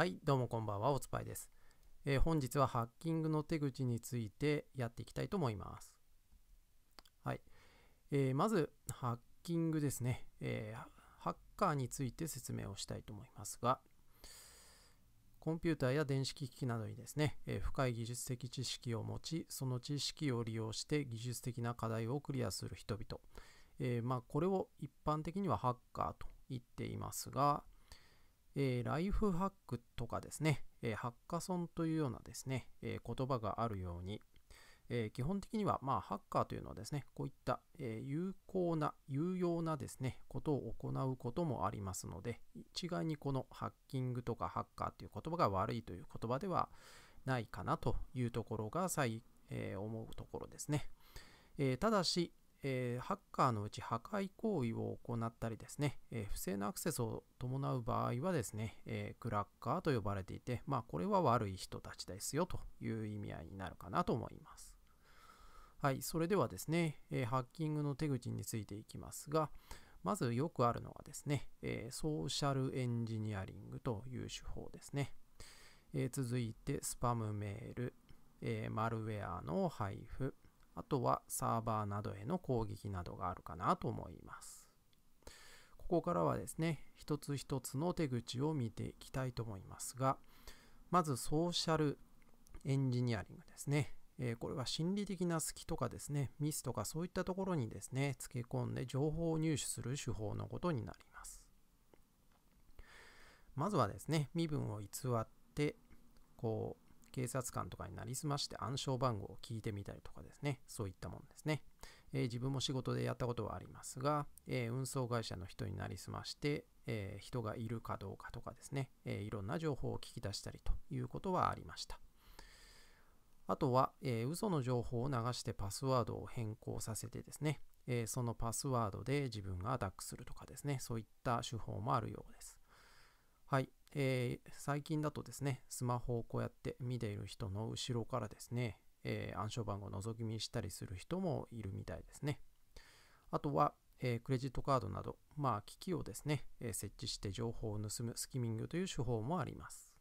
はい、どうもこんばんは、おつぱいです、えー、本日はハッキングの手口についてやっていきたいと思います。はい、えー、まず、ハッキングですね、えー、ハッカーについて説明をしたいと思いますが、コンピューターや電子機器などにですね、え深い技術的知識を持ち、その知識を利用して技術的な課題をクリアする人々、えまあ、これを一般的にはハッカーと言っていますが、えー、ライフハックとかですね、えー、ハッカソンというようなですね、えー、言葉があるように、え基本的には、まあ、ハッカーというのはですね、こういった、え有効な、有用なですね、ことを行うこともありますので、一概にこのハッキングとかハッカーという言葉が悪いという言葉ではないかなというところが最、え思うところですね。えただし、えー、ハッカーのうち破壊行為を行ったりですね、えー、不正なアクセスを伴う場合はですね、えー、クラッカーと呼ばれていて、まあ、これは悪い人たちですよという意味合いになるかなと思います。はい、それではですね、えハッキングの手口についていきますが、まずよくあるのがですね、えソーシャルエンジニアリングという手法ですね。え続いて、スパムメール、えマルウェアの配布、あとはサーバーなどへの攻撃などがあるかなと思います。ここからはですね、一つ一つの手口を見ていきたいと思いますが、まずソーシャルエンジニアリングですね。えこれは心理的な隙とかですね、ミスとかそういったところにですね、つけ込んで情報を入手する手法のことになります。まずはですね、身分を偽って、こう、警察官とかになりすまして暗証番号を聞いてみたりとかですね、そういったものですね。えー、自分も仕事でやったことはありますが、えー、運送会社の人になりすまして、えー、人がいるかどうかとかですね、えいろんな情報を聞き出したりということはありました。あとは、えー、嘘の情報を流してパスワードを変更させてですね、えそのパスワードで自分がアタックするとかですね、そういった手法もあるようです。はい、えー、最近だとですね、スマホをこうやって見ている人の後ろからですね、えー、暗証番号を覗き見したりする人もいるみたいですね。あとは、えー、クレジットカードなど、まあ、機器をですね、え設置して情報を盗むスキミングという手法もあります。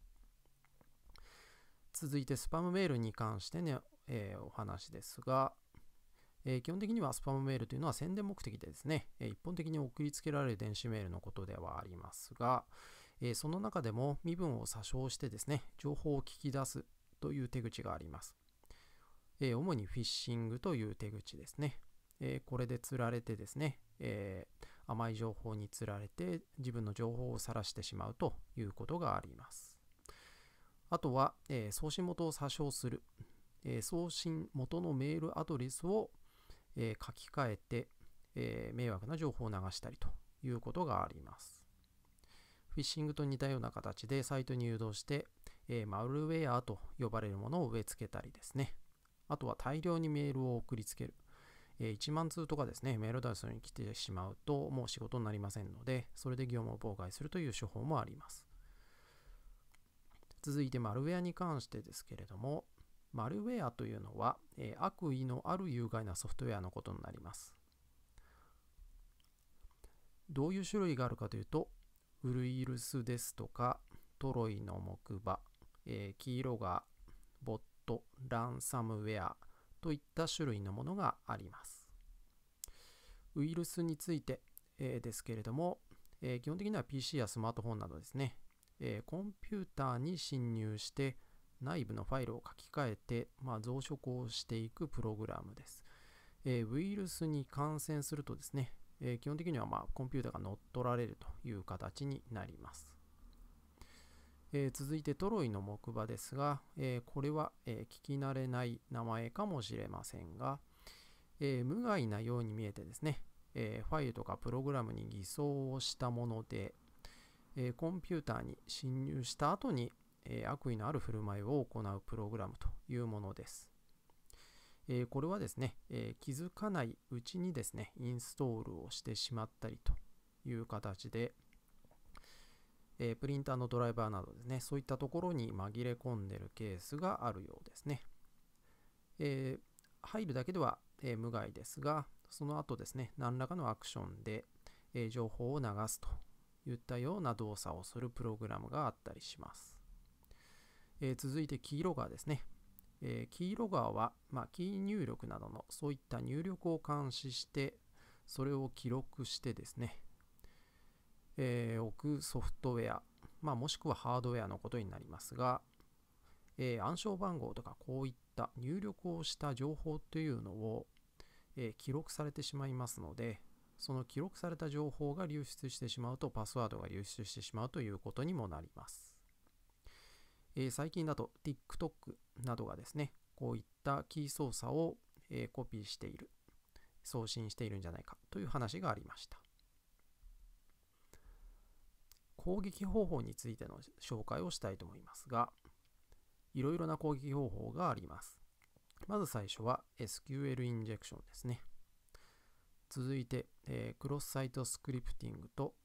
続いてスパムメールに関してね、えお話ですが、え基本的にはスパムメールというのは宣伝目的でですね、え一般的に送りつけられる電子メールのことではありますが、えー、その中でも身分を詐称してですね、情報を聞き出すという手口があります。えー、主にフィッシングという手口ですね。えー、これで釣られてですね、え甘い情報に釣られて自分の情報を晒してしまうということがあります。あとは、え送信元を詐称する、え送信元のメールアドレスを、え書き換えて、え迷惑な情報を流したりということがあります。フィッシングと似たような形でサイトに誘導して、えー、マルウェアと呼ばれるものを植え付けたりですね。あとは大量にメールを送りつける。えー、1万通とかですね、メールダウスに来てしまうともう仕事になりませんので、それで業務を妨害するという手法もあります。続いてマルウェアに関してですけれども、マルウェアというのは、えー、悪意のある有害なソフトウェアのことになります。どういう種類があるかというと、ウイルスですとかトロイの木馬、えー、黄色がボットランサムウェアといった種類のものがありますウイルスについて、えー、ですけれども、えー、基本的には PC やスマートフォンなどですね、えコンピューターに侵入して内部のファイルを書き換えて、まあ、増殖をしていくプログラムです、えウイルスに感染するとですねえー、基本的には、まあ、コンピューターが乗っ取られるという形になります。えー、続いてトロイの木馬ですが、えー、これは、え聞き慣れない名前かもしれませんが、え無害なように見えてですね、えファイルとかプログラムに偽装をしたもので、えコンピューターに侵入した後に、え悪意のある振る舞いを行うプログラムというものです。えー、これはですね、えー、気づかないうちにですね、インストールをしてしまったりという形で、えー、プリンターのドライバーなどですね、そういったところに紛れ込んでるケースがあるようですね。え入るだけでは、え無害ですが、その後ですね、何らかのアクションで、え情報を流すといったような動作をするプログラムがあったりします。え続いて黄色がですね、えー、キーロガーは、まあ、キー入力などのそういった入力を監視してそれを記録してですね、えー、置くソフトウェア、まあ、もしくはハードウェアのことになりますが、えー、暗証番号とかこういった入力をした情報というのを、え記録されてしまいますのでその記録された情報が流出してしまうとパスワードが流出してしまうということにもなります、え最近だと TikTok などがですね、こういったキー操作を、えコピーしている、送信しているんじゃないかという話がありました。攻撃方法についての紹介をしたいと思いますが、いろいろな攻撃方法があります。まず最初は SQL インジェクションですね。続いて、えー、クロスサイトスクリプティングと、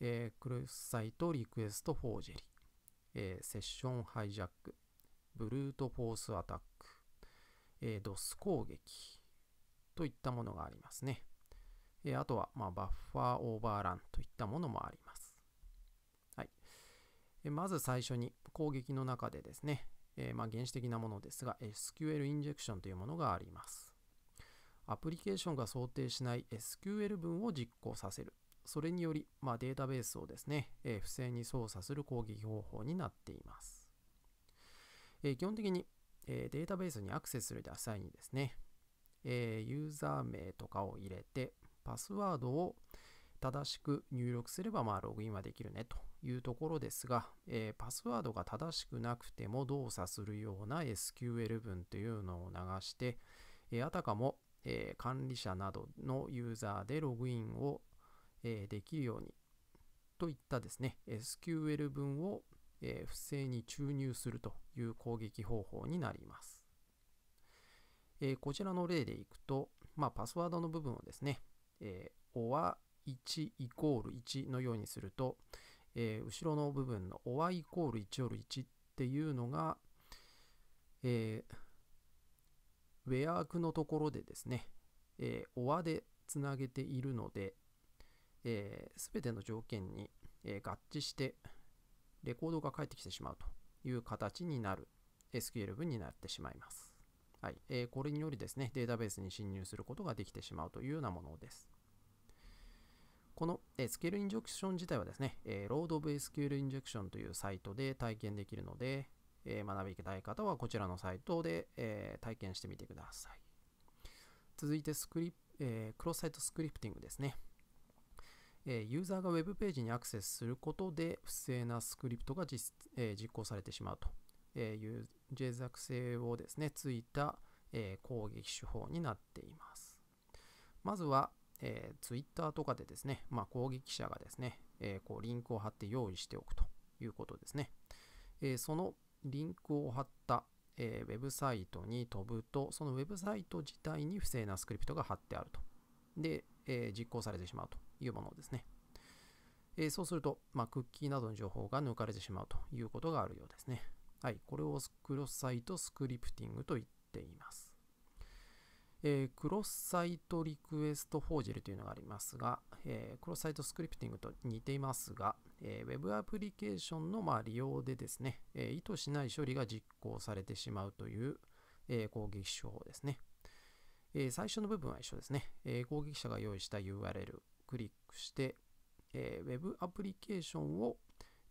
えー、クロスサイトリクエストフォージェリ、えー、セッションハイジャック、ブルートフォースアタック、えー、ドス攻撃といったものがありますね。えー、あとは、まあ、バッファーオーバーランといったものもあります。はい。えー、まず最初に攻撃の中でですね、えまあ、原始的なものですが、SQL インジェクションというものがあります。アプリケーションが想定しない SQL 文を実行させる。それにより、まあ、データベースをですね、えー、不正に操作する攻撃方法になっています。え基本的に、えデータベースにアクセスする際にですね、えユーザー名とかを入れて、パスワードを正しく入力すれば、まあ、ログインはできるねというところですが、えパスワードが正しくなくても動作するような SQL 文というのを流して、えあたかも、え管理者などのユーザーでログインを、えできるようにといったですね、SQL 文をえー、不正に注入するという攻撃方法になります。えー、こちらの例でいくと、まあ、パスワードの部分をですね、えー、o 1イコール1のようにすると、えー、後ろの部分の OR イコール1ール1っていうのが、えー、ウェアークのところでですね、えー、OR でつなげているので、す、えー、べ、ての条件に、えー、合致して、レコードが返ってきてしまうという形になる SQL 文になってしまいます。はいえー、これによりですね、データベースに侵入することができてしまうというようなものです。この SQL インジェクション自体はですね、えー、ド o a d of SQL インジェクションというサイトで体験できるので、えー、学びたい方はこちらのサイトで、えー、体験してみてください。続いてスクリプ、えー、クロスサイトスクリプティングですね。えユーザーが Web ページにアクセスすることで不正なスクリプトが実,、え実行されてしまうという脆弱性をですね、ついた、え攻撃手法になっています。まずは、え Twitter とかでですね、まあ、攻撃者がですね、えこうリンクを貼って用意しておくということですね。えそのリンクを貼った、えウェブサイトに飛ぶと、そのウェブサイト自体に不正なスクリプトが貼ってあると。で、え実行されてしまうというものですね。えー、そうすると、まあ、クッキーなどの情報が抜かれてしまうということがあるようですね。はい、これをクロスサイトスクリプティングと言っています。えー、クロスサイトリクエストフォージェルというのがありますが、えー、クロスサイトスクリプティングと似ていますが、えー、Web アプリケーションのまあ利用でですね、えー、意図しない処理が実行されてしまうという、えー、攻撃手法ですね。えー、最初の部分は一緒ですね、えー。攻撃者が用意した URL クリックして、えー、Web アプリケーションを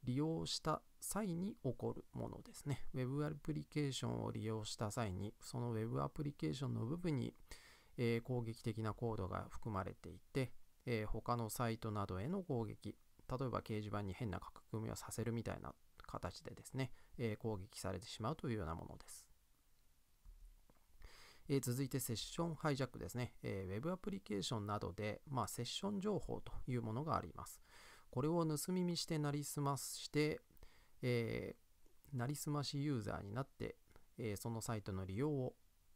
利用した際に起こるものですね。Web アプリケーションを利用した際に、その Web アプリケーションの部分に、えー、攻撃的なコードが含まれていて、えー、他のサイトなどへの攻撃、例えば掲示板に変な書き込みをさせるみたいな形でですね、えー、攻撃されてしまうというようなものです。えー、続いてセッションハイジャックですね、えー、Web アプリケーションなどで、まあ、セッション情報というものがあります。これを盗み見してなりすまして、えー、なりすましユーザーになって、えー、そのサイトの利用を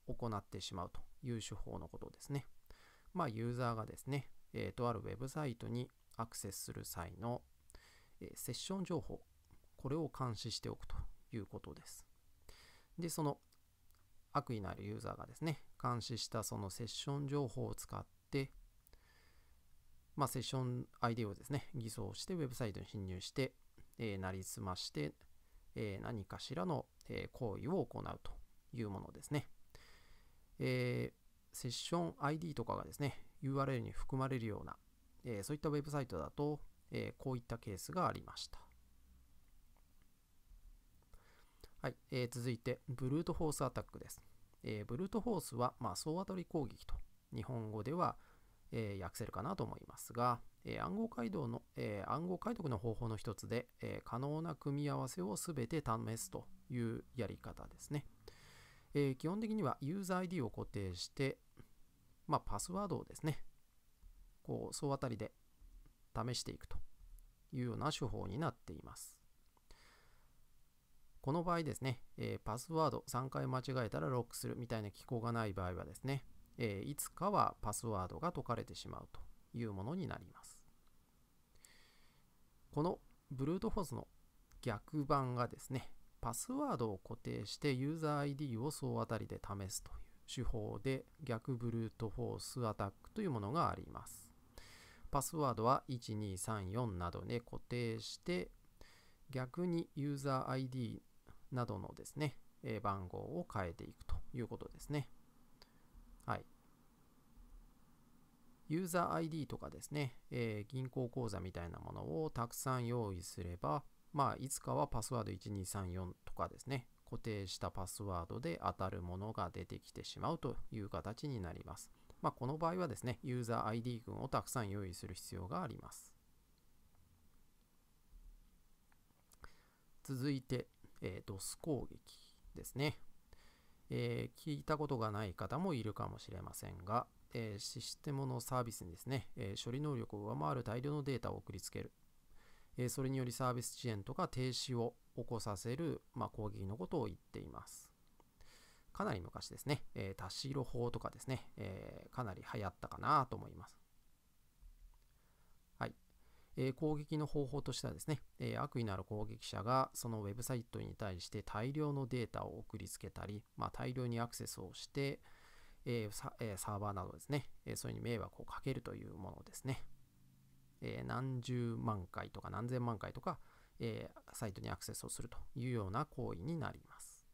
行ってしまうという手法のことですね。まあ、ユーザーがですね、えー、とあるウェブサイトにアクセスする際の、えー、セッション情報、これを監視しておくということです。で、その悪意のあるユーザーがですね、監視したそのセッション情報を使って、まあ、セッション ID をですね、偽装してウェブサイトに侵入して、えー、なりすまして、えー、何かしらの、え行為を行うというものですね。えー、セッション ID とかがですね、URL に含まれるような、えそういったウェブサイトだと、えこういったケースがありました。はい、えー、続いて、ブルートフォースアタックです。えー、ブルートフォースは、まあ、総当たり攻撃と日本語では、えー、訳せるかなと思いますが、えー、暗号解読の、えー、暗号解読の方法の一つで、え可能な組み合わせを全て試すというやり方ですね。え基本的にはユーザー ID を固定して、まあ、パスワードをですね、こう、総当たりで試していくというような手法になっています。この場合ですね、えー、パスワード3回間違えたらロックするみたいな機構がない場合はですね、えー、いつかはパスワードが解かれてしまうというものになります。このブルートフォースの逆版がですね、パスワードを固定してユーザー ID を総当たりで試すという手法で逆ブルートフォースアタックというものがあります。パスワードは1234などで固定して逆にユーザー ID などのですね、え番号を変えていくということですね。はい。ユーザー ID とかですね、えー、銀行口座みたいなものをたくさん用意すれば、まあ、いつかはパスワード1234とかですね、固定したパスワードで当たるものが出てきてしまうという形になります。まあ、この場合はですね、ユーザー ID 群をたくさん用意する必要があります。続いて、えー、ドス攻撃ですね、えー、聞いたことがない方もいるかもしれませんが、えー、システムのサービスにですね、え処理能力を上回る大量のデータを送りつける、えそれによりサービス遅延とか停止を起こさせる、まあ、攻撃のことを言っていますかなり昔ですね、えー、田代法とかですね、えかなり流行ったかなと思いますえー、攻撃の方法としてはですね、えー、悪意のある攻撃者がそのウェブサイトに対して大量のデータを送りつけたり、まあ、大量にアクセスをして、えー、サえサーバーなどですね、えそれに迷惑をかけるというものですね。え何十万回とか何千万回とか、えサイトにアクセスをするというような行為になります。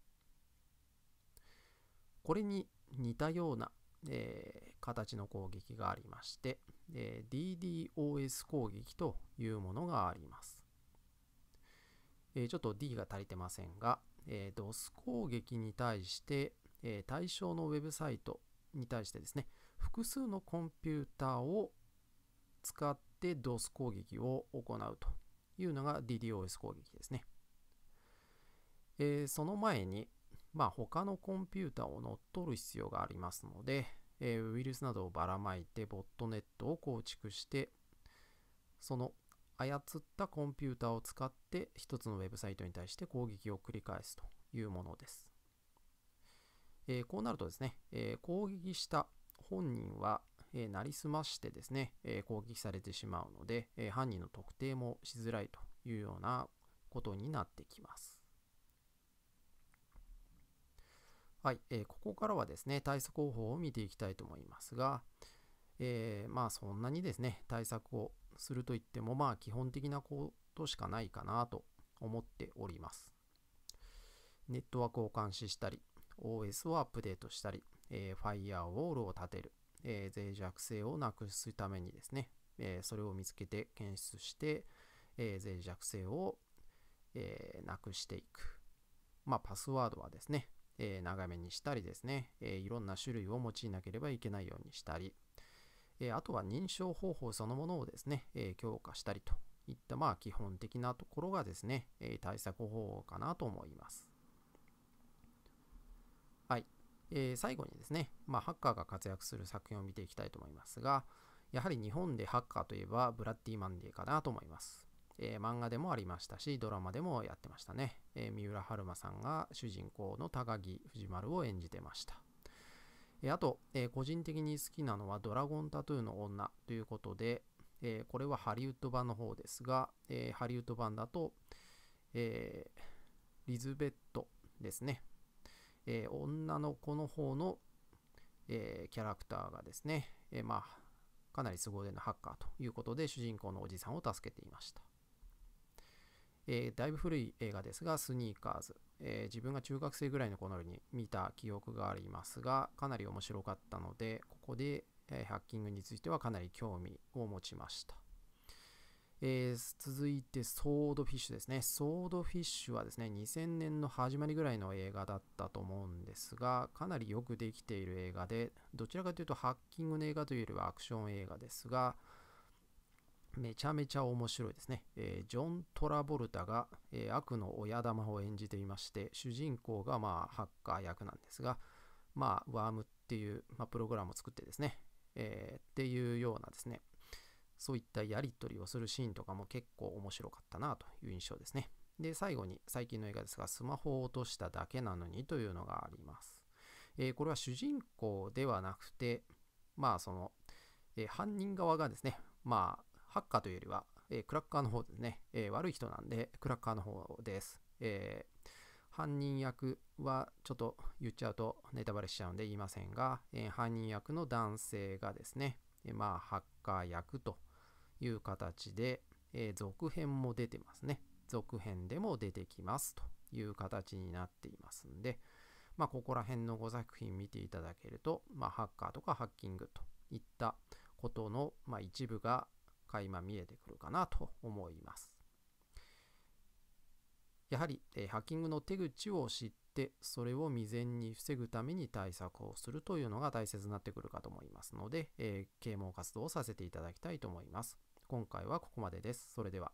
これに似たような、え形の攻撃がありまして、え DDoS 攻撃というものがあります。えちょっと D が足りてませんが、え DOS 攻撃に対して、え対象のウェブサイトに対してですね、複数のコンピューターを使って DOS 攻撃を行うというのが DDoS 攻撃ですね。えその前に、まあ、他のコンピューターを乗っ取る必要がありますので、えー、ウイルスなどをばらまいてボットネットを構築してその操ったコンピューターを使って一つのウェブサイトに対して攻撃を繰り返すというものです。えー、こうなるとですね、えー、攻撃した本人は、えー、なりすましてですね、え攻撃されてしまうので、え犯人の特定もしづらいというようなことになってきます。はい、えー、ここからはですね、対策方法を見ていきたいと思いますが、えー、まあそんなにですね、対策をするといっても、まあ基本的なことしかないかなと思っております。ネットワークを監視したり、OS をアップデートしたり、えー、ファイアウォールを立てる、え脆弱性をなくすためにですね、えそれを見つけて検出して、え脆弱性を、えなくしていく。まあ、パスワードはですね、えー、長めにしたりですね、えー、いろんな種類を用いなければいけないようにしたり、えあとは認証方法そのものをですね、え強化したりといったまあ基本的なところがですね、え対策方法かなと思います。はい。え最後にですね、まあ、ハッカーが活躍する作品を見ていきたいと思いますが、やはり日本でハッカーといえばブラッディマンデーかなと思います。えー、漫画でもありましたし、ドラマでもやってましたね。えー、三浦春馬さんが主人公の高木藤丸を演じてました。えー、あと、え個人的に好きなのはドラゴンタトゥーの女ということで、えこれはハリウッド版の方ですが、えハリウッド版だと、えリズベットですね。え女の子の方の、えキャラクターがですね、えまあ、かなり凄腕のハッカーということで主人公のおじさんを助けていました。えー、だいぶ古い映画ですが、スニーカーズ、えー、自分が中学生ぐらいの頃に見た記憶がありますが、かなり面白かったので、ここで、えー、ハッキングについてはかなり興味を持ちました。えー、続いて、ソードフィッシュですね。ソードフィッシュはですね、2000年の始まりぐらいの映画だったと思うんですが、かなりよくできている映画で、どちらかというとハッキングの映画というよりはアクション映画ですが、めちゃめちゃ面白いですね。えー、ジョン・トラボルタが、えー、悪の親玉を演じていまして、主人公が、まあ、ハッカー役なんですが、まあ、ワームっていう、まあ、プログラムを作ってですね、えー、っていうようなですね、そういったやり取りをするシーンとかも結構面白かったなという印象ですね。で、最後に最近の映画ですが、スマホを落としただけなのにというのがあります。えこれは主人公ではなくて、まあその、え犯人側がですね、まあハッカーというよりは、えクラッカーの方ですね、え悪い人なんで、クラッカーの方です。え犯人役はちょっと言っちゃうとネタバレしちゃうんで言いませんが、え犯人役の男性がですね、えまあ、ハッカー役という形で、え続編も出てますね。続編でも出てきますという形になっていますんで、まあ、ここら辺の5作品見ていただけると、まあ、ハッカーとかハッキングといったことの、まあ、一部が、垣間見えてくるかなと思います。やはり、えハッキングの手口を知ってそれを未然に防ぐために対策をするというのが大切になってくるかと思いますので、え啓蒙活動をさせていただきたいと思います。今回はここまでです。それでは。